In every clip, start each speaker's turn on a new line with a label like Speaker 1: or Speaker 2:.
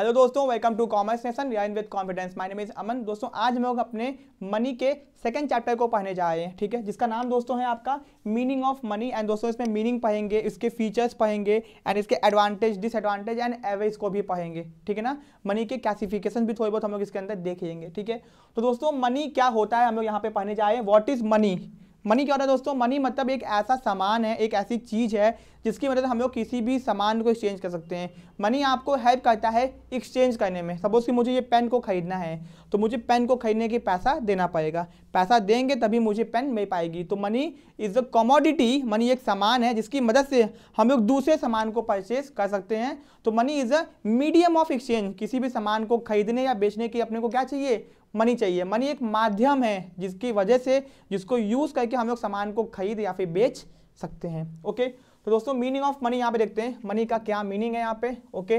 Speaker 1: Hello दोस्तों welcome to Commerce Nation in with confidence my name is Aman दोस्तों आज हम लोग अपने मनी के सेकंड चैप्टर को पढ़ने जा रहे हैं ठीक है जिसका नाम दोस्तों है आपका मीनिंग ऑफ मनी एंड दोस्तों इसमें मीनिंग पढ़ेंगे इसके फीचर्स पढ़ेंगे एंड इसके एडवांटेज डिसएडवांटेज एंड एवरेज को भी पढ़ेंगे ठीक है ना मनी के क्लासिफिकेशन भी थोड़ी बहुत हम लोग इसके अंदर देखेंगे ठीक है तो दोस्तों मनी क्या होता है हम लोग यहाँ पे पढ़ने जा रहे हैं वॉट इज मनी मनी क्या होता है दोस्तों मनी मतलब एक ऐसा सामान है एक ऐसी चीज़ है जिसकी मदद मतलब हम लोग किसी भी सामान को एक्सचेंज कर सकते हैं मनी आपको हेल्प करता है एक्सचेंज करने में सपोज़ कि मुझे ये पेन को ख़रीदना है तो मुझे पेन को ख़रीदने के पैसा देना पड़ेगा पैसा देंगे तभी मुझे पेन मिल पाएगी तो money is a commodity money एक सामान है जिसकी मदद से हम लोग दूसरे सामान को परचेज कर सकते हैं तो money is a medium of exchange किसी भी सामान को खरीदने या बेचने के अपने को क्या चाहिए मनी चाहिए मनी एक माध्यम है जिसकी वजह से जिसको यूज करके हम लोग सामान को खरीद या फिर बेच सकते हैं ओके तो दोस्तों मीनिंग ऑफ मनी यहाँ पे देखते हैं मनी का क्या मीनिंग है यहाँ पे ओके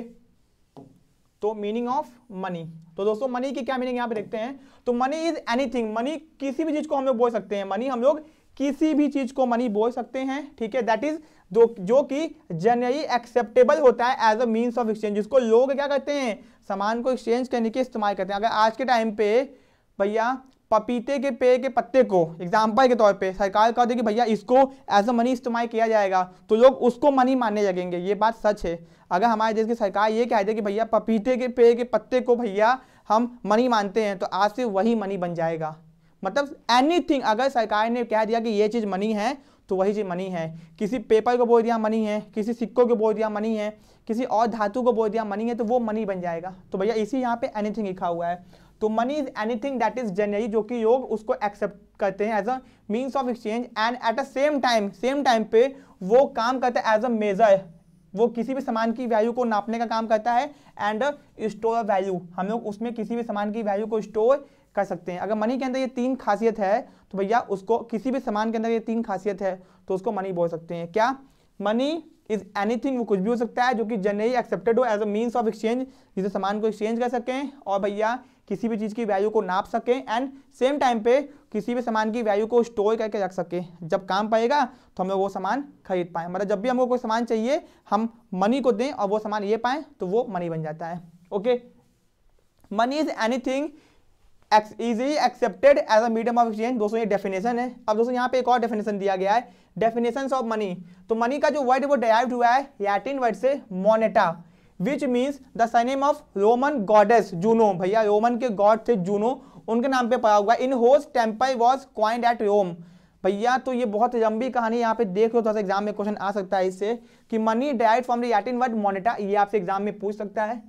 Speaker 1: तो मीनिंग ऑफ मनी तो दोस्तों मनी की क्या मीनिंग यहाँ पे देखते हैं तो मनी इज एनीथिंग मनी किसी भी चीज को हम लोग बोल सकते हैं मनी हम लोग किसी भी चीज को मनी बोल सकते हैं ठीक है दैट इज जो कि जनरली एक्सेप्टेबल होता है as a means of exchange जिसको लोग क्या करते हैं सामान को एक्सचेंज करने के इस्तेमाल करते हैं अगर आज के टाइम पे भैया पपीते के पेड़ के पत्ते को एग्जाम्पल के तौर पे सरकार कह देगी कि भैया इसको एज अ मनी इस्तेमाल किया जाएगा तो लोग उसको मनी मानने लगेंगे ये बात सच है अगर हमारे देश की सरकार ये कह दे कि भैया पपीते के पेड़ के पत्ते को भैया हम मनी मानते हैं तो आज से वही मनी बन जाएगा मतलब एनीथिंग अगर सरकार ने कह दिया कि ये चीज़ मनी है तो वही चीज़ मनी है किसी पेपर को बोल दिया मनी है किसी सिक्कों को बोल दिया मनी है किसी और धातु को बोल दिया मनी है तो वो मनी बन जाएगा तो भैया इसी यहाँ पे एनीथिंग लिखा हुआ है तो money is anything that is generally जो कि लोग उसको एक्सेप्ट करते हैं as a means of exchange and at a same time same time पे वो काम करता है एज अ मेजर वो किसी भी सामान की वैल्यू को नापने का काम करता है एंड स्टोर वैल्यू हम लोग उसमें किसी भी सामान की वैल्यू को स्टोर कर सकते हैं अगर मनी के अंदर ये तीन खासियत है तो भैया उसको किसी भी सामान के अंदर ये तीन खासियत है तो उसको मनी बोल सकते हैं क्या मनी इज एनीथिंग वो कुछ भी हो सकता है जो कि जनरली एक्सेप्टेड हो as a means of exchange जिसे सामान को एक्सचेंज कर सकें और भैया किसी भी चीज़ की वैल्यू को नाप सकें एंड सेम टाइम पे किसी भी सामान की वैल्यू को स्टोर करके रख सकें जब काम पाएगा तो हम लोग वो सामान खरीद पाएँ मतलब जब भी हमको कोई सामान चाहिए हम मनी को दें और वो सामान ये पाएँ तो वो मनी बन जाता है okay money is any easily accepted as a medium of exchange दोस्तों ये डेफिनेशन है अब दोस्तों यहाँ पे एक और डेफिनेशन दिया गया है डेफिनेशन ऑफ मनी तो मनी का जो वर्ड वो डराइव हुआ है लैटिन वर्ड से Moneta which means the surname of Roman goddess Juno भैया रोमन के गॉड थे जूनो उनके नाम पे पड़ा हुआ in whose temple was coined at Rome भैया तो ये बहुत लंबी कहानी यहाँ पे देख लो तो एग्जाम में क्वेश्चन आ सकता है इससे कि money direct from the Latin word Moneta ये आपसे एग्जाम में पूछ सकता है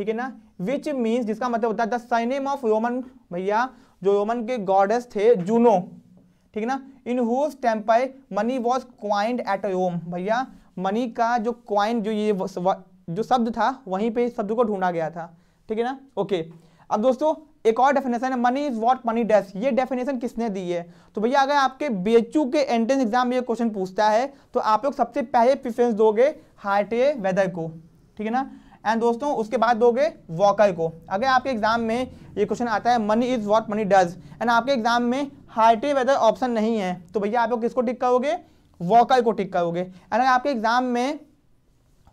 Speaker 1: ठीक है ना विच मीन्स जिसका मतलब होता है द साइनेम ऑफ रोमन भैया जो रोमन के गॉडेस थे जूनो ठीक है ना in whose temple money was coined at Rome भैया मनी का जो क्वाइन जो ये जो शब्द था वहीं पे शब्द को ढूंढा गया था ठीक है ना ओके अब दोस्तों एक और डेफिनेशन है money is what money does ये डेफिनेशन किसने दी है तो भैया अगर आपके बी के एंट्रेंस एग्जाम में ये क्वेश्चन पूछता है तो आप लोग सबसे पहले प्रिफरेंस दोगे हार्ट ए वेदर को ठीक है ना एंड दोस्तों उसके बाद दोगे वॉकर को अगर आपके एग्जाम में ये क्वेश्चन आता है money is what money does and आपके एग्जाम में हार्टी वेदर ऑप्शन नहीं है तो भैया आप लोग किसको टिक करोगे वॉकर को टिक करोगे एंड अगर आपके एग्जाम में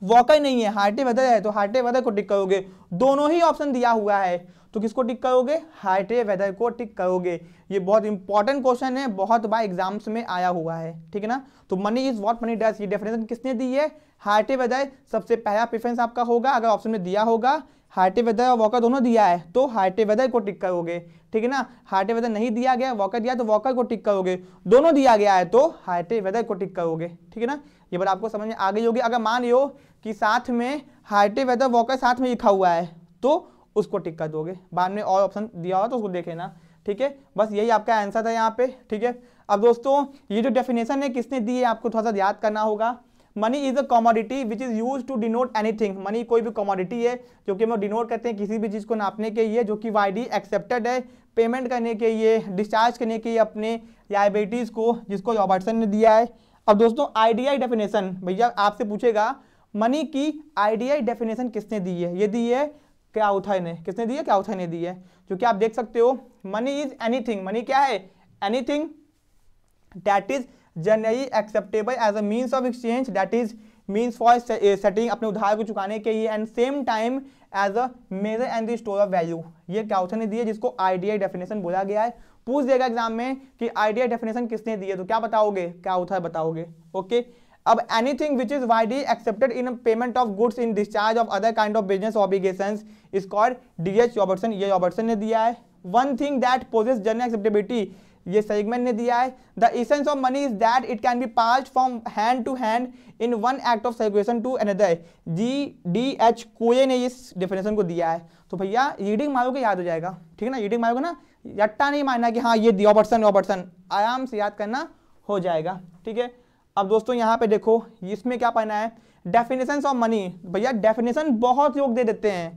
Speaker 1: वॉकर नहीं है हार्टी वेदर है तो हार्टी वेदर को टिक करोगे दोनों ही ऑप्शन दिया हुआ है तो किसको टिक करोगे हार्टे वेदर को टिक करोगे ये बहुत इंपॉर्टेंट क्वेश्चन है बहुत बार एग्जाम्स में आया हुआ है ठीक है ना तो money is what money does ये डेफिनेशन किसने दी है हार्टे वेदर सबसे पहला प्रिफरेंस आपका होगा अगर ऑप्शन में दिया होगा हार्टे वेदर और वॉकर दोनों दिया है तो हार्टे वेदर को टिक करोगे ठीक है ना हार्टे वेदर नहीं दिया गया वॉकर दिया तो वॉकर को टिक करोगे दोनों दिया गया है तो हार्टे वेदर को टिक करोगे ठीक है ना ये बात आपको समझ में आ गई होगी अगर मान लो कि साथ में हार्टे वेदर वॉकर साथ में लिखा हुआ है तो उसको टिक कर दोगे बाद में और ऑप्शन दिया होगा तो उसको देख लेना ठीक है बस यही आपका आंसर था यहाँ पे ठीक है अब दोस्तों ये जो डेफिनेशन है किसने दी है आपको थोड़ा सा याद करना होगा money is a commodity which is use to denote anything money कोई भी कॉमोडिटी है जो कि हम डिनोट करते हैं किसी भी चीज़ को नापने के लिए जो कि वाईडी एक्सेप्टेड है पेमेंट करने के लिए डिस्चार्ज करने के लिए अपने लाइबिलिटीज़ को जिसको रॉबर्टसन ने दिया है अब दोस्तों आईडीआई डेफिनेशन भैया आपसे पूछेगा मनी की आईडीआई डेफिनेशन किसने दी है ये दी है क्या उथाई ने किसने दी है क्या उथाई ने दी है क्योंकि आप देख सकते हो मनी इज एनीथिंग मनी क्या है anything that is generally acceptable as a means of exchange that is means for settling अपने उधार को चुकाने के लिए and same time as a measure and the store of value ये क्या ऑप्शन ने दी है जिसको आइडिया डेफिनेशन बोला गया है पूछ देगा एग्जाम में कि आइडिया डेफिनेशन किसने दी है तो क्या बताओगे क्या होता बताओगे ओके okay? अब anything which is widely accepted in payment of goods in discharge of other kind of business obligation is called D H Robertson ये ऑबर्सन ने दिया है one thing that possesses general acceptability ये Seligman ने दिया है the essence of money is that it can be pass from hand to hand in one act of circulation to another G D H कोए ने इस definition को दिया है तो भैया रीडिंग मारो मारोगे तो याद हो जाएगा ठीक है ना रीडिंग मारोगे ना यट्टा नहीं मानना कि हाँ ये दिया ऑबर्सन ऑबर्सन आराम से याद करना हो जाएगा ठीक है अब दोस्तों यहाँ पे देखो इसमें क्या पहना है डेफिनेशन ऑफ मनी भैया डेफिनेशन बहुत लोग दे देते हैं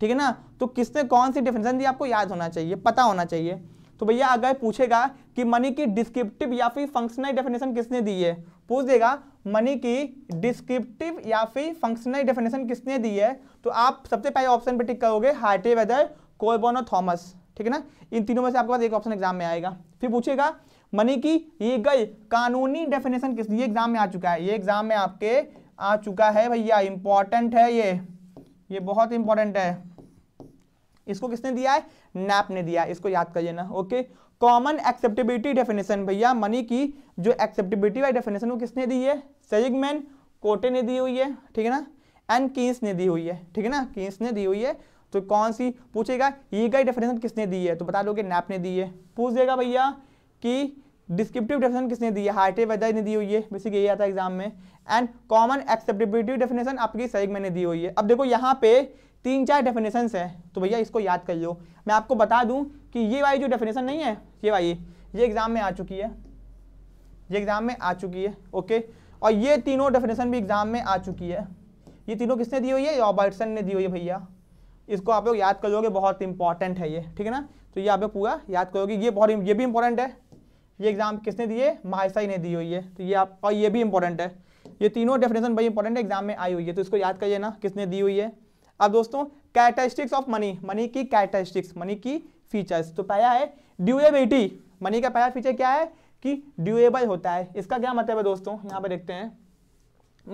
Speaker 1: ठीक है ना तो किसने कौन सी डेफिनेशन दी आपको याद होना चाहिए पता होना चाहिए तो भैया अगर पूछेगा कि मनी की डिस्क्रिप्टिव या फिर फंक्शनल डेफिनेशन किसने दी है पूछ देगा मनी की डिस्क्रिप्टिव या फिर फंक्शनल डेफिनेशन किसने दी है तो आप सबसे पहले ऑप्शन पे टिक करोगे हार्टे वेदर कोलबोन और थॉमस ठीक है ना इन तीनों में से आपके पास एक ऑप्शन एग्जाम में आएगा फिर पूछेगा मनी की ये गई कानूनी डेफिनेशन किस ये एग्जाम में आ चुका है ये एग्जाम में आपके आ चुका है भैया इंपॉर्टेंट है ये ये बहुत इंपॉर्टेंट है इसको किसने दिया है नैप ने दिया इसको याद करिए ना ओके कॉमन एक्सेप्टेबिलिटी डेफिनेशन भैया मनी की जो एक्सेप्टेबिलिटी वाली डेफिनेशन वो किसने दी है सेजिगमैन कोटे ने दी हुई है ठीक है ना एंड किन्स ने दी हुई है ठीक है ना किन्स ने दी हुई है तो कौन सी पूछेगा ये गई डेफिनेशन किसने दी है तो बता दो नैप ने दी है पूछ देगा भैया कि डिस्क्रिप्टिव डेफिनेशन किसने दी है हाइटे वेदर ने दी हुई है बेसिक यही आता है एग्जाम में एंड कॉमन एक्सेप्टेबिलिटी डेफिनेशन आपकी सही मैंने दी हुई है अब देखो यहाँ पे तीन चार डेफिनेशन है तो भैया इसको याद कर लो मैं आपको बता दूँ कि ये वाई जो डेफिनेशन नहीं है ये वाई ये एग्ज़ाम में आ चुकी है ये एग्ज़ाम में आ चुकी है ओके और ये तीनों डेफिनेशन भी एग्ज़ाम में आ चुकी है ये तीनों किसने दी हुई है रॉबर्टसन ने दी हुई है भैया इसको आप लोग याद कर लोगे बहुत इंपॉर्टेंट है ये ठीक है ना तो ये आप लोग पूरा याद करोगे ये बहुत ये भी इंपॉर्टेंट है ये एग्जाम किसने दिए महाशाही ने दी हुई है तो ये आप और ये भी इंपॉर्टेंट है ये तीनों डेफिनेशन बड़ी इंपॉर्टेंट एग्जाम में आई हुई है तो इसको याद करिए ना किसने दी हुई है अब दोस्तों कैरेटरिस्टिक्स ऑफ मनी मनी की कैरेटरिस्टिक्स मनी की फीचर्स तो पहला है ड्यूएबिलिटी मनी का पहला फीचर क्या है कि ड्यूएबल होता है इसका क्या मतलब है दोस्तों यहाँ पर देखते हैं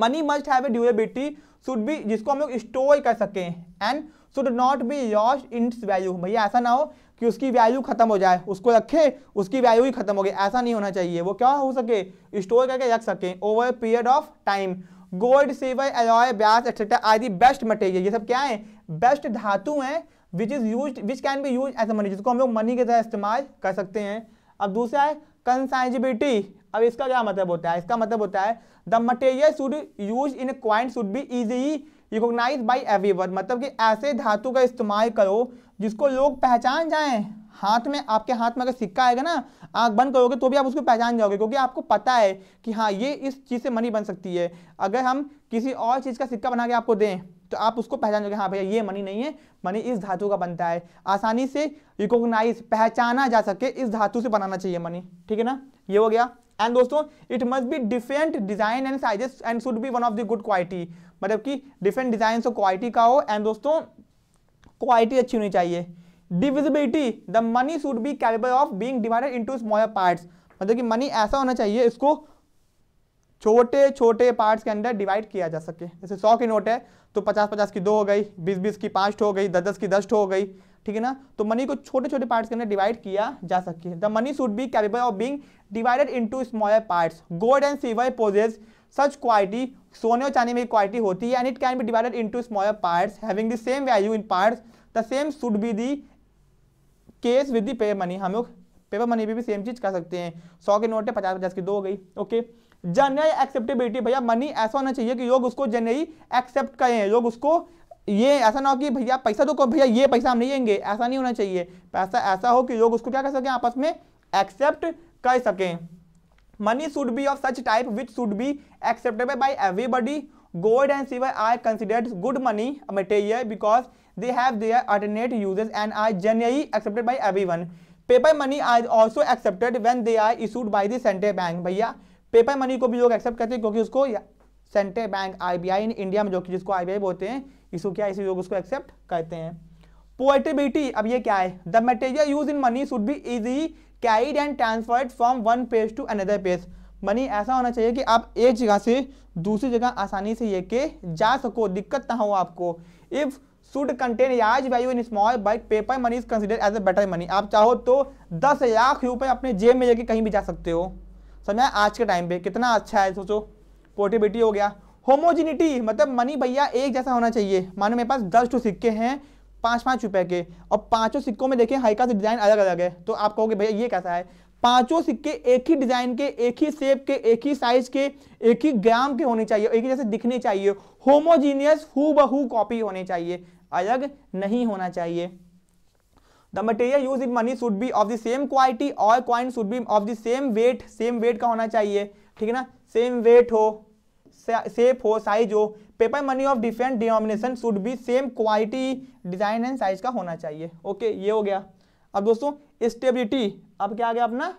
Speaker 1: money must have a durability should be जिसको हम लोग स्टोर कर सकें and should not be lost in value भैया ऐसा ना हो कि उसकी वैल्यू खत्म हो जाए उसको रखे उसकी वैल्यू ही खत्म हो गई ऐसा नहीं होना चाहिए वो क्या हो सके स्टोर करके रख सकें over period of time gold silver alloy brass etcetera आदि बेस्ट मटेरियल ये सब क्या है बेस्ट धातु हैं which is use which can be use as money जिसको हम लोग मनी के तरह इस्तेमाल कर सकते हैं अब दूसरा है कंसाइजिबिलिटी अब इसका क्या मतलब होता है इसका मतलब होता है the material should use in coin should be easy recognise by every मतलब कि ऐसे धातु का इस्तेमाल करो जिसको लोग पहचान जाएं हाथ में आपके हाथ में अगर सिक्का आएगा ना आँख बंद करोगे तो भी आप उसको पहचान जाओगे क्योंकि आपको पता है कि हाँ ये इस चीज़ से मनी बन सकती है अगर हम किसी और चीज़ का सिक्का बना के आपको दें तो आप उसको पहचान जाओगे हाँ भैया ये मनी नहीं है मनी इस धातु का बनता है आसानी से रिकोगनाइज पहचाना जा सके इस धातु से बनाना चाहिए मनी ठीक है ना ये हो गया एंड दोस्तों it must be different design and sizes and should be one of the good quality मतलब कि डिफरेंट डिजाइन और क्वालिटी का हो एंड दोस्तों क्वालिटी अच्छी होनी चाहिए divisibility the money should be capable of being divided into small part मतलब कि मनी ऐसा होना चाहिए इसको छोटे छोटे पार्ट्स के अंदर डिवाइड किया जा सके जैसे सौ की नोट है तो पचास पचास की दो हो गई बीस बीस की पांच हो गई दस दस की दस हो गई ठीक है ना तो मनी को छोटे छोटे पार्ट्स के अंदर डिवाइड किया जा सके the money should be capable of being divided into smaller parts gold and silver possess such quality सोने और चांदी में क्वालिटी होती है and it can be divided into smaller parts having the same value in parts the same should be the case with the paper money हम लोग paper money भी, भी सेम चीज कर सकते हैं सौ के नोट है पचास पचास की दो हो गई ओके जनरल एक्सेप्टेबिलिटी भैया मनी ऐसा होना चाहिए कि लोग उसको जनरली एक्सेप्ट करें लोग उसको ये ऐसा ना हो कि भैया पैसा तो भैया ये पैसा हम नहीं लेंगे ऐसा नहीं होना चाहिए पैसा ऐसा हो कि लोग उसको क्या कर सकें आपस में एक्सेप्ट कर सकें money should be of such type which should be acceptable by everybody gold and silver are considered good money material because they have their alternate uses and are generally accepted by every one paper money are also accepted when they are issued by the bank भैया paper money को भी लोग accept करते हैं क्योंकि उसको central bank I B I in India में जो कि जिसको आई बी आई बोलते हैं इशू क्या इसी लोग उसको एक्सेप्ट करते हैं पोर्टेबिलिटी अब ये क्या है the material use in money should भी easy carried and transferred from one page to another page money ऐसा होना चाहिए कि आप एक जगह से दूसरी जगह आसानी से लेके जा सको दिक्कत ना हो आपको it should contain large value in small bulk paper money is consider as a better money आप चाहो तो दस लाख रुपए अपने जेब में लेके कहीं भी जा सकते हो समझा आज के टाइम पे कितना अच्छा है सोचो पोर्टेबिलिटी हो गया होमोजिनिटी मतलब मनी भैया एक जैसा होना चाहिए मानो मेरे पास दस टू सिक्के हैं पाँच पाँच रुपए के और पांचों सिक्कों में देखें हाइका से डिज़ाइन अलग अलग है तो आप कहोगे भैया ये कैसा है पांचों सिक्के एक ही डिज़ाइन के एक ही सेप के एक ही साइज के एक ही ग्राम के होने चाहिए एक ही जैसे दिखने चाहिए होमोजीनियस हु बहू कॉपी होने चाहिए अलग नहीं होना चाहिए the material use in money should be of the same quality और coin should be of the same weight same weight का होना चाहिए ठीक है ना सेम वेट हो सेप हो साइज हो paper money of different denomination should be same quality design and size का होना चाहिए ओके ये हो गया अब दोस्तों स्टेबिलिटी अब क्या आ गया अपना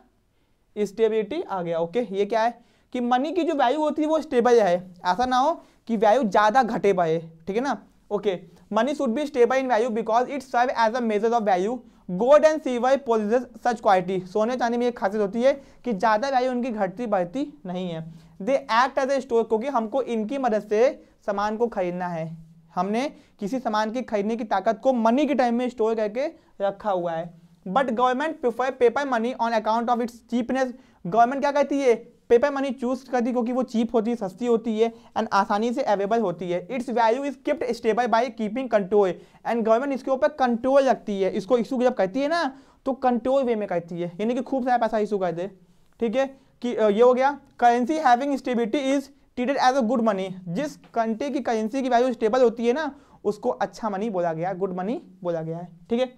Speaker 1: स्टेबिलिटी आ गया ओके ये क्या है कि मनी की जो वैल्यू होती है वो स्टेबल है ऐसा ना हो कि वैल्यू ज़्यादा घटे पाए ठीक है ना okay money should be stable in value because it serve as a measure of value gold and silver possess such quality सोने चांदी में एक खासियत होती है कि ज़्यादा वैल्यू उनकी घटती बढ़ती नहीं है they act as a store क्योंकि हमको इनकी मदद से सामान को खरीदना है हमने किसी सामान की खरीदने की ताकत को मनी के टाइम में स्टोर करके रखा हुआ है but government prefer paper money on account of its cheapness government क्या कहती है पेपर मनी चूज करती है क्योंकि वो चीप होती है सस्ती होती है एंड आसानी से अवेलेबल होती है its value is kept stable by keeping control and government इसके ऊपर कंट्रोल रखती है इसको इशू जब कहती है ना तो कंट्रोल वे में कहती है यानी कि खूब सारा पैसा इशू कर दे ठीक है कि ये हो गया currency having stability is treated as a good money जिस कंट्री की करेंसी की वैल्यू स्टेबल होती है ना उसको अच्छा मनी बोला गया गुड मनी बोला गया है ठीक है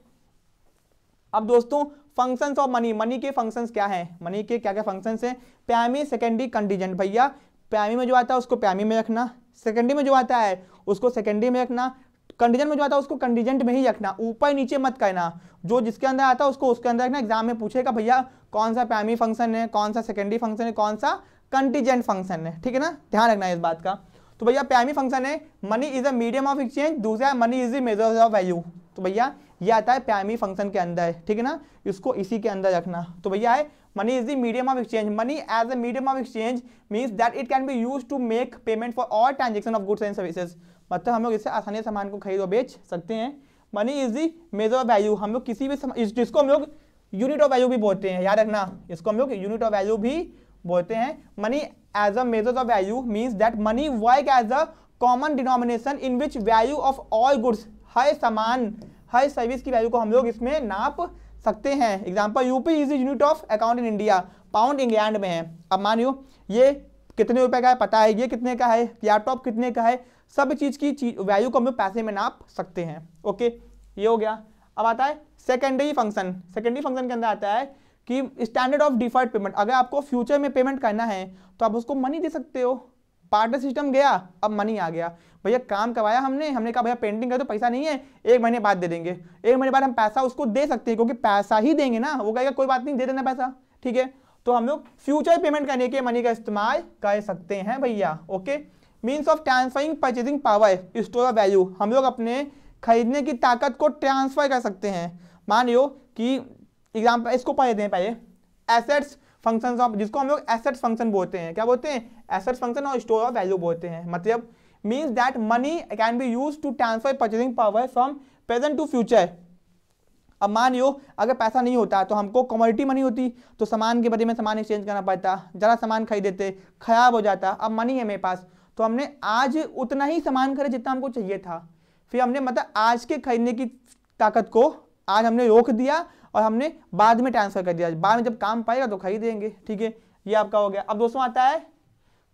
Speaker 1: अब दोस्तों फंक्शंस ऑफ मनी मनी के फंक्शंस क्या हैं मनी के क्या क्या फंक्शंस हैं प्यामी सेकेंडरी कंटीजेंट भैया प्यामी में जो आता है उसको प्यामी में रखना सेकेंडरी में जो आता है उसको सेकेंडरी में रखना कंडीजेंट में जो आता है उसको कंडीजेंट में ही रखना ऊपर नीचे मत करना जो जिसके अंदर आता है उसको उसके अंदर रखना एग्जाम में पूछेगा भैया कौन सा प्यामी फंक्शन है कौन सा सेकेंडरी फंक्शन है कौन सा कंटीजेंट फंक्शन है ठीक है ना ध्यान रखना इस बात का तो भैया प्राइमरी फंक्शन है money is a medium of exchange दूसरा है money is the measure of value तो भैया ये आता है प्राइमरी फंक्शन के अंदर ठीक है ना इसको इसी के अंदर रखना तो भैया है money is the medium of exchange money as a medium of exchange means that it can be use to make payment for all transaction of goods and services मतलब हम लोग इससे आसानी से सामान को खरीद और बेच सकते हैं money is the measure of value हम लोग किसी भी जिसको हम लोग यूनिट ऑफ वैल्यू भी बोलते हैं याद रखना इसको हम लोग यूनिट ऑफ वैल्यू भी बोलते हैं money as a measure of value means that money work as a common denomination in which value of all goods हर सामान हर सर्विस की वैल्यू को हम लोग इसमें नाप सकते हैं example rupee is unit of account in India pound England में है अब यू ये कितने रुपए का है पता है ये कितने का है लैपटॉप कितने का है सब चीज़ की चीज वैल्यू को हम लोग पैसे में नाप सकते हैं ओके ये हो गया अब आता है सेकेंडरी फंक्शन सेकेंडरी फंक्शन के अंदर आता है कि स्टैंडर्ड ऑफ डिफॉल्ट पेमेंट अगर आपको फ्यूचर में पेमेंट करना है तो आप उसको मनी दे सकते हो पार्टनर सिस्टम गया अब मनी आ गया भैया काम करवाया हमने हमने कहा भैया पेंटिंग कर तो पैसा नहीं है एक महीने बाद दे देंगे एक महीने बाद हम पैसा उसको दे सकते हैं क्योंकि पैसा ही देंगे ना वो कहेगा कोई बात नहीं दे देना पैसा ठीक है तो हम लोग फ्यूचर पेमेंट करने के मनी का इस्तेमाल कर सकते हैं भैया okay means of transferring purchasing power store of value हम लोग अपने खरीदने की ताकत को ट्रांसफर कर सकते हैं मान लो कि एग्जाम्पल इसको पढ़ लेते हैं पहले एसेट्स फंक्शन ऑफ जिसको हम लोग एसेट्स फंक्शन बोलते हैं क्या बोलते हैं एसेट्स फंक्शन और स्टोर ऑफ वैल्यू बोलते हैं मतलब means that money can be use to transfer purchasing power from present to future अब मान लो अगर पैसा नहीं होता तो हमको कमोडिटी मनी होती तो सामान के बदले में सामान एक्सचेंज करना पड़ता ज़रा सामान खरीदते खराब हो जाता अब मनी है मेरे पास तो हमने आज उतना ही सामान खरीद जितना हमको चाहिए था फिर हमने मतलब आज के खरीदने की ताकत को आज हमने रोक दिया और हमने बाद में ट्रांसफर कर दिया बाद में जब काम पाएगा तो खरीदेंगे ठीक है ये आपका हो गया अब दोस्तों आता है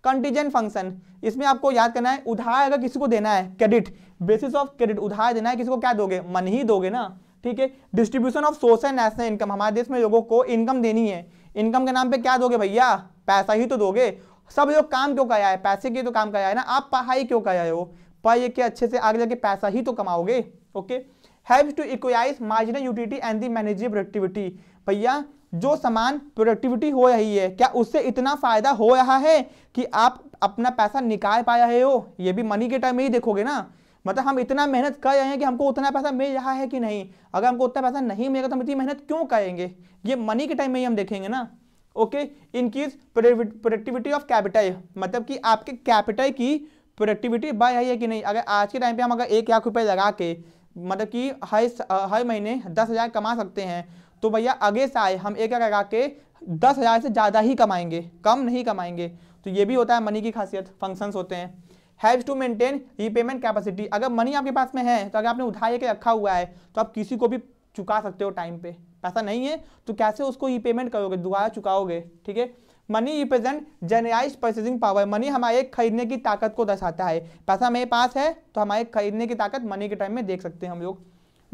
Speaker 1: कंटीजेंट फंक्शन इसमें आपको याद करना है उधार अगर किसी को देना है क्रेडिट बेसिस ऑफ क्रेडिट उधार देना है किसी को क्या दोगे मन ही दोगे ना ठीक है distribution of social national income हमारे देश में लोगों को इनकम देनी है इनकम के नाम पे क्या दोगे भैया पैसा ही तो दोगे सब लोग काम क्यों कराया है पैसे के तो काम कराया है ना आप पढ़ाई क्यों कराए हो पढ़ के अच्छे से आगे जाके पैसा ही तो कमाओगे okay okay? Haves to equalise marginal utility and the managing productivity भैया जो सामान प्रोडक्टिविटी हो रही है क्या उससे इतना फायदा हो रहा है कि आप अपना पैसा निकाल पाया है हो ये भी मनी के टाइम में ही देखोगे ना मतलब हम इतना मेहनत कर रहे हैं कि हमको उतना पैसा मिल रहा है कि नहीं अगर हमको उतना पैसा नहीं मिलेगा तो हम इतनी मेहनत क्यों करेंगे ये मनी के टाइम में ही हम देखेंगे ना okay increase productivity of capital मतलब कि आपके कैपिटल की प्रोडक्टिविटी बढ़ रही है कि नहीं अगर आज के टाइम पे हम अगर एक लाख रुपये लगा के मतलब कि हर हर महीने दस हज़ार कमा सकते हैं तो भैया अगले साल हम एक एक लगा के दस हज़ार से ज़्यादा ही कमाएंगे कम नहीं कमाएंगे तो ये भी होता है मनी की खासियत फंक्शंस होते हैं haves to maintain repayment capacity अगर मनी आपके पास में है तो अगर आपने उठा के रखा हुआ है तो आप किसी को भी चुका सकते हो टाइम पे पैसा नहीं है तो कैसे उसको रीपेमेंट करोगे दोबारा चुकाओगे ठीक है money represent generalise purchasing power money हमारे खरीदने की ताकत को दर्शाता है पैसा मेरे पास है तो हमारे खरीदने की ताकत मनी के टाइम में देख सकते हैं हम लोग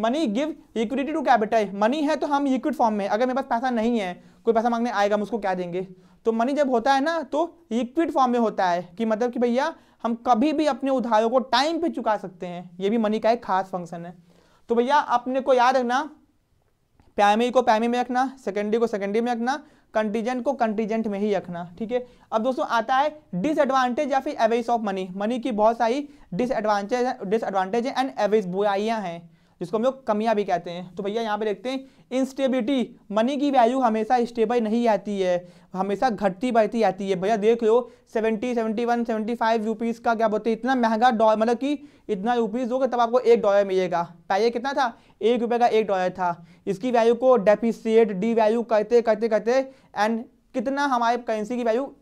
Speaker 1: money give equity to capital money है तो हम इक्विड फॉर्म में अगर मेरे पास पैसा नहीं है कोई पैसा मांगने आएगा हम उसको क्या देंगे तो मनी जब होता है ना तो इक्विड फॉर्म में होता है कि मतलब कि भैया हम कभी भी अपने उधारों को टाइम पे चुका सकते हैं ये भी मनी का एक खास फंक्शन है तो भैया अपने को याद रखना प्राइमरी को प्राइमरी में रखना सेकेंडरी को सेकेंडरी में रखना कंटीजेंट को कंटीजेंट में ही रखना ठीक है अब दोस्तों आता है डिसएडवांटेज या फिर एवेज ऑफ मनी मनी की बहुत सारी डिसएडवांटेज डिसएडवांटेज एंड एवेज बुराइयां हैं जिसको हम लोग कमियां भी कहते हैं तो भैया यहाँ पे देखते हैं इंस्टेबिलिटी मनी की वैल्यू हमेशा स्टेबल नहीं आती है हमेशा घटती बढ़ती आती है भैया देख लो seventy seventy one seventy five rupees का क्या बोलते हैं इतना महंगा डॉलर मतलब कि इतना रुपीज़ दोगे तब आपको एक डॉलर मिलेगा पहले कितना था एक रुपये का एक डॉलर था इसकी वैल्यू को डेपिसिएट डी वैल्यू करते करते करते एंड कितना हमारे करेंसी की वैल्यू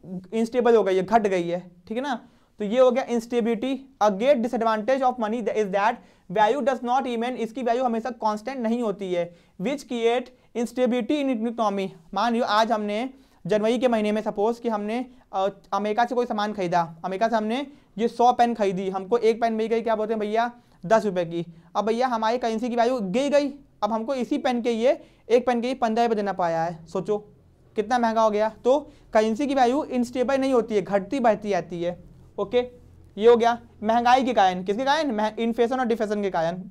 Speaker 1: इंस्टेबल हो गई है घट गई है ठीक है ना तो ये हो गया instability a great disadvantage of money is that value does not remain इसकी वैल्यू हमेशा कांस्टेंट नहीं होती है which create instability in economy मान लो आज हमने जनवरी के महीने में सपोज़ कि हमने अमेरिका से कोई सामान खरीदा अमेरिका से हमने ये सौ पेन खरीदी हमको एक पेन मिल गई क्या बोलते हैं भैया दस रुपये की अब भैया हमारी करेंसी की वैल्यू गिर गई अब हमको इसी पेन के लिए एक पेन के लिए पंद्रह रुपये देना पाया है सोचो कितना महंगा हो गया तो करेंसी की वैल्यू इंस्टेबल नहीं होती है घटती बढ़ती आती है ओके ये हो गया महंगाई के कारण किसके कारण इन्फ्लेशन और डिफेशन के कारण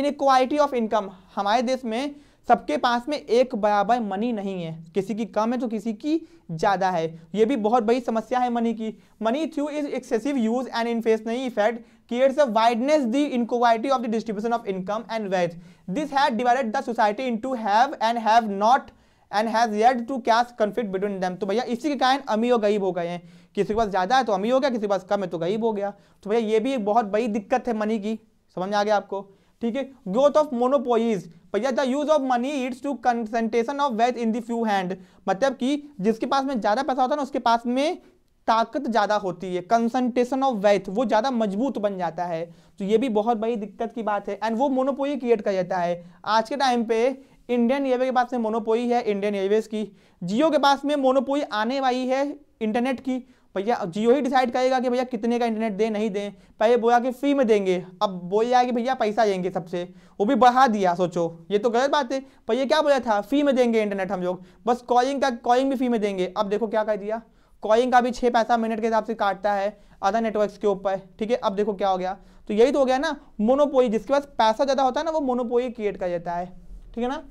Speaker 1: इनक्वालिटी ऑफ इनकम हमारे देश में सबके पास में एक बराबर मनी नहीं है किसी की कम है तो किसी की ज़्यादा है ये भी बहुत बड़ी समस्या है मनी की money through is excessive use and इनफेस नहीं effect creates a wideness the inequality of the distribution of income and wealth this had divided the society into have and have not and has led to class conflict between them तो भैया इसी के कारण अमीर और गरीब हो गए हैं किसी के पास ज़्यादा है तो अमीर हो गया किसी के पास कम है तो गरीब हो गया तो भैया ये भी एक बहुत बड़ी दिक्कत है मनी की समझ में आ गया आपको ठीक है ग्रोथ ऑफ मोनोपोइज भैया the use of money it's to concentration of wealth in the few hand मतलब कि जिसके पास में ज़्यादा पैसा होता है ना उसके पास में ताकत ज़्यादा होती है कंसनट्रेशन ऑफ वेल्थ वो ज़्यादा मजबूत बन जाता है तो ये भी बहुत बड़ी दिक्कत की बात है एंड वो मोनोपोली क्रिएट कर जाता है आज के टाइम पे इंडियन रेलवे के पास में मोनोपोली है इंडियन एयरवेज की जियो के पास में मोनोपोली आने वाली है इंटरनेट की भैया अब जियो ही डिसाइड करेगा कि भैया कितने का इंटरनेट दें नहीं दें पहले बोला कि फ्री में देंगे अब बोल रहा है कि भैया पैसा देंगे सबसे वो भी बढ़ा दिया सोचो ये तो गलत बात है भैया क्या बोला था फ्री में देंगे इंटरनेट हम लोग बस कॉलिंग का कॉलिंग भी फ्री में देंगे अब देखो क्या कर दिया कॉलिंग का भी छः पैसा मिनट के हिसाब से काटता है अदर नेटवर्क्स के ऊपर ठीक है अब देखो क्या हो गया तो यही तो हो गया ना मोनोपोई जिसके पास पैसा ज़्यादा होता है ना वो मोनोपोई क्रिएट कर देता है ठीक है ना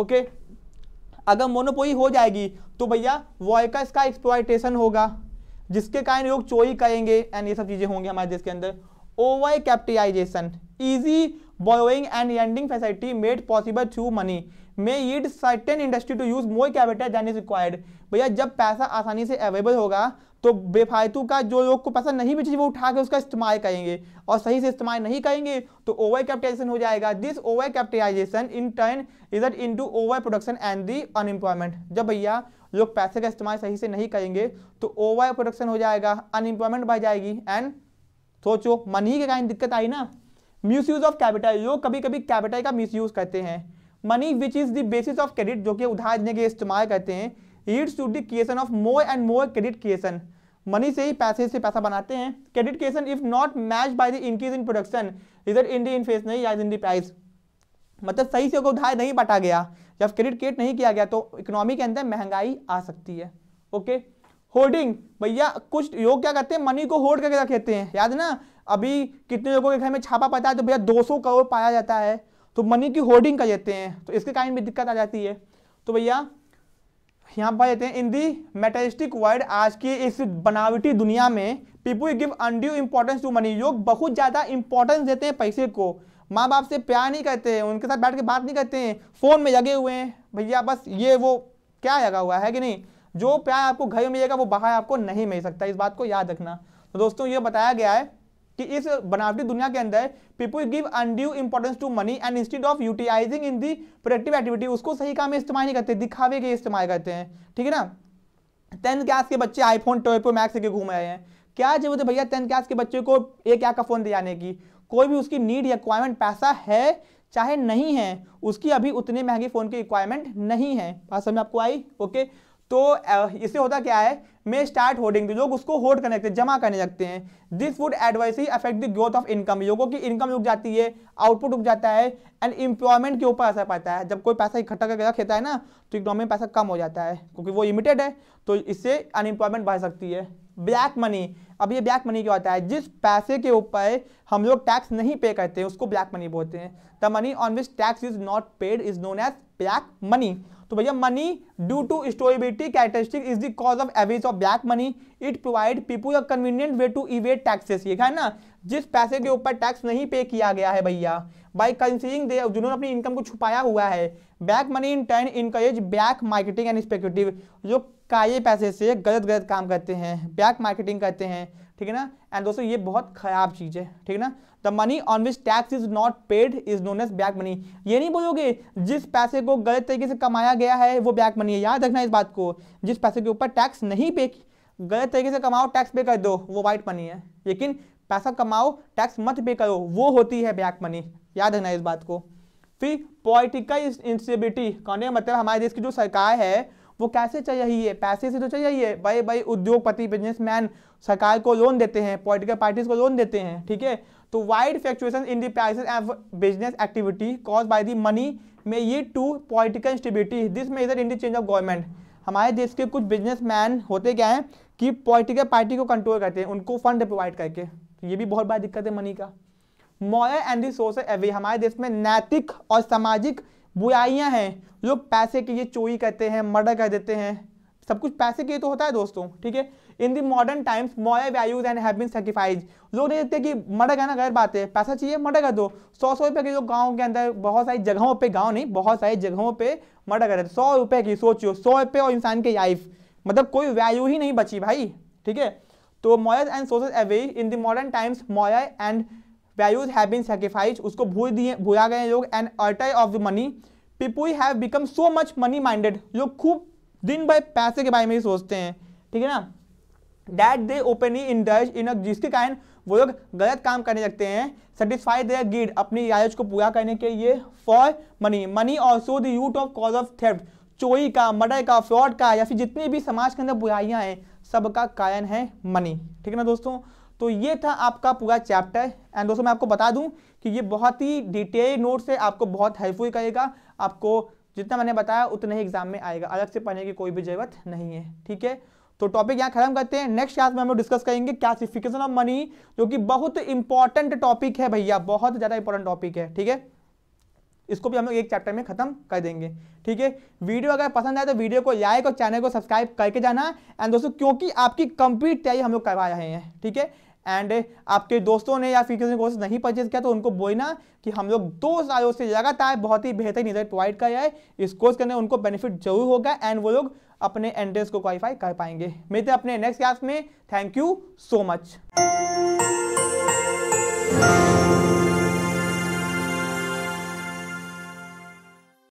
Speaker 1: ओके अगर मोनोपोई हो जाएगी तो भैया वॉयकस का एक्सप्लॉयटेशन होगा जिसके कारण लोग चोरी करेंगे एंड ये सब चीज़ें होंगी हमारे देश के अंदर over capitalisation easy borrowing and lending facility made possible through money may lead certain industry to use more capital than is required भैया जब पैसा आसानी से अवेलेबल होगा तो बेफायतू का जो लोग को पैसा नहीं भी वो उठा के उसका इस्तेमाल करेंगे और सही से इस्तेमाल नहीं करेंगे तो ओवर कैपिटलाइजेशन हो जाएगा this over capitalisation in turn is into over production and the unemployment जब भैया लोग पैसे का इस्तेमाल सही से नहीं करेंगे तो ओवर प्रोडक्शन हो जाएगा अनएम्प्लॉयमेंट बढ़ जाएगी एंड सोचो मनी के कारण दिक्कत आई ना मिस ऑफ कैपिटल लोग कभी कभी कैपिटल का मिस करते हैं money which is the basis of credit जो कि उधार देने के इस्तेमाल करते हैं leads to creation of more and more credit creation money से ही पैसे से पैसा बनाते हैं credit creation if not match by the increase in production इधर इन द इन्फ्लेशनरी या इन द प्राइस मतलब सही से उधार नहीं बांटा गया जब क्रेडिट क्रिएट नहीं किया गया तो इकोनॉमी के अंदर महंगाई आ सकती है ओके होल्डिंग भैया कुछ लोग क्या करते हैं मनी को होल्ड करके रखते हैं याद ना अभी कितने लोगों के घर में छापा पता है तो भैया 200 करोड़ पाया जाता है तो मनी की होल्डिंग कर लेते हैं तो इसके कारण भी दिक्कत आ जाती है तो भैया यहाँ पर देते हैं इन दी मेटेलिस्टिक वर्ल्ड आज की इस बनावटी दुनिया में people give undue importance to money लोग बहुत ज़्यादा इंपॉर्टेंस देते हैं पैसे को माँ बाप से प्यार नहीं करते हैं उनके साथ बैठ के बात नहीं करते हैं फ़ोन में लगे हुए हैं भैया बस ये वो क्या लगा हुआ है कि नहीं जो प्यार आपको घर में मिलेगा वो बाहर आपको नहीं मिल सकता इस बात को याद रखना तो दोस्तों ये बताया गया है कि इस बनावटी दुनिया के अंदर people give undue importance to money and instead of utilising in the productive activity उसको सही काम में इस्तेमाल नहीं करते दिखावे के इस्तेमाल करते हैं ठीक है ना टेंथ क्लास के बच्चे आईफोन ट्वेल्व प्रो मैक्स के घूम रहे हैं क्या जरूरत है भैया टेंथ क्लास के बच्चे को एक क्या का फोन दे जाने की कोई भी उसकी नीड रिक्वायरमेंट पैसा है चाहे नहीं है उसकी अभी उतने महंगे फ़ोन की रिक्वायरमेंट नहीं है बात समझ में आपको आई ओके तो इससे होता क्या है मे स्टार्ट होल्डिंग तो लोग उसको होल्ड करने लगते हैं जमा करने लगते हैं this would adversely affect the growth of income लोगों की इनकम रुक जाती है आउटपुट रुक जाता है एंड इम्प्लॉयमेंट के ऊपर असर पड़ता है जब कोई पैसा इकट्ठा करके रखता है ना तो इकोनॉमी में पैसा कम हो जाता है क्योंकि वो लिमिटेड है तो इससे अनएम्प्लॉयमेंट बढ़ सकती है ब्लैक मनी अब ये ब्लैक मनी क्या होता है जिस पैसे के ऊपर हम लोग टैक्स नहीं पे करते हैं उसको ब्लैक मनी बोलते हैं the money on which tax is not paid is known as black money तो भैया money due to storability characteristic is the cause of average of black money it provide people a convenient way to evade taxes ये है ना जिस पैसे के ऊपर tax नहीं पे किया गया है भैया बाई कंसिंग दे जिन्होंने अपनी इनकम को छुपाया हुआ है black money in turn encourage black marketing and speculative जो काये पैसे से गलत गलत काम करते हैं ब्लैक मार्केटिंग करते हैं ठीक है ना एंड दोस्तों ये बहुत खराब चीज़ है ठीक है ना the money on which tax is not paid is known as black money ये नहीं बोलोगे जिस पैसे को गलत तरीके से कमाया गया है वो बैक मनी है याद रखना इस बात को जिस पैसे के ऊपर टैक्स नहीं पे गलत तरीके से कमाओ टैक्स पे कर दो वो वाइट मनी है लेकिन पैसा कमाओ टैक्स मत पे करो वो होती है बैक मनी याद रखना इस बात को फिर पॉलिटिकल इंस्टेबिलिटी कहने है मतलब हमारे देश की जो सरकार है वो कैसे चाहिए पैसे से तो चाहिए भाई भाई उद्योगपति बिजनेसमैन सरकार को लोन देते हैं पॉलिटिकल पार्टीज को लोन देते हैं ठीक है तो wide fluctuation in the prices of business activity cause by the money में ये to political instability this major in the change of government हमारे देश के कुछ बिजनेस होते क्या हैं कि पॉलिटिकल पार्टी को कंट्रोल करते हैं उनको फंड प्रोवाइड करके तो ये भी बहुत बड़ा दिक्कत है मनी का मॉरल एंड दी सोशल एवे हमारे देश में नैतिक और सामाजिक बुराइयाँ हैं जो पैसे के लिए चोरी करते हैं मर्डर कर देते हैं सब कुछ पैसे के लिए तो होता है दोस्तों ठीक है in the modern times moral values and have been sacrificed लोग नहीं देखते कि मर्डर करना गलत बात है पैसा चाहिए मर्डर कर दो सौ सौ रुपये के जो गाँव के अंदर बहुत सारी जगहों पर गाँव नहीं बहुत सारी जगहों पर मर्डर कर देते सौ रुपये की सोचियो सौ रुपये और इंसान की लाइफ मतलब कोई वैल्यू ही नहीं बची भाई ठीक है तो morals and social evils in the modern times moral and values have been sacrificed उसको भूल दिए भूला गए लोग एंड अर्टाई of the money people have become so much money minded लोग खूब दिन भर पैसे के बारे में ही सोचते हैं ठीक है ना डैट दे ओपन ही इन इन जिसके कारण वो लोग गलत काम करने लगते हैं सेटिस्फाई देयर गिड अपनी लालच को पूरा करने के लिए for money money also the root of cause of theft चोरी का मर्डर का फ्रॉड का या फिर जितनी भी समाज के अंदर बुराइयाँ हैं सबका कारण है मनी ठीक है ना दोस्तों तो ये था आपका पूरा चैप्टर एंड दोस्तों मैं आपको बता दूं कि ये बहुत ही डिटेल नोट्स है आपको बहुत हेल्पफुल करेगा आपको जितना मैंने बताया उतना ही एग्जाम में आएगा अलग से पढ़ने की कोई भी जरूरत नहीं है ठीक है तो टॉपिक यहाँ खत्म करते हैं नेक्स्ट क्लास में हम लोग डिस्कस करेंगे क्लासिफिकेशन ऑफ मनी जो कि बहुत इंपॉर्टेंट टॉपिक है भैया बहुत ज़्यादा इंपॉर्टेंट टॉपिक है ठीक है इसको भी हम लोग एक चैप्टर में खत्म कर देंगे ठीक है वीडियो अगर पसंद आए तो वीडियो को लाइक और चैनल को सब्सक्राइब करके जाना एंड दोस्तों क्योंकि आपकी कंप्लीट तैयारी हम लोग करवा रहे हैं ठीक है एंड uh, आपके दोस्तों ने या फिर किसी ने कोर्स नहीं परचेज किया तो उनको बोलना कि हम लोग दो सालों से लगातार बहुत ही बेहतरीन रिजल्ट प्रोवाइड कर है इस कोर्स करने उनको बेनिफिट जरूर होगा एंड वो लोग अपने एंट्रेंस को क्वालिफाई कर पाएंगे मिलते अपने नेक्स्ट क्लास में थैंक यू सो मच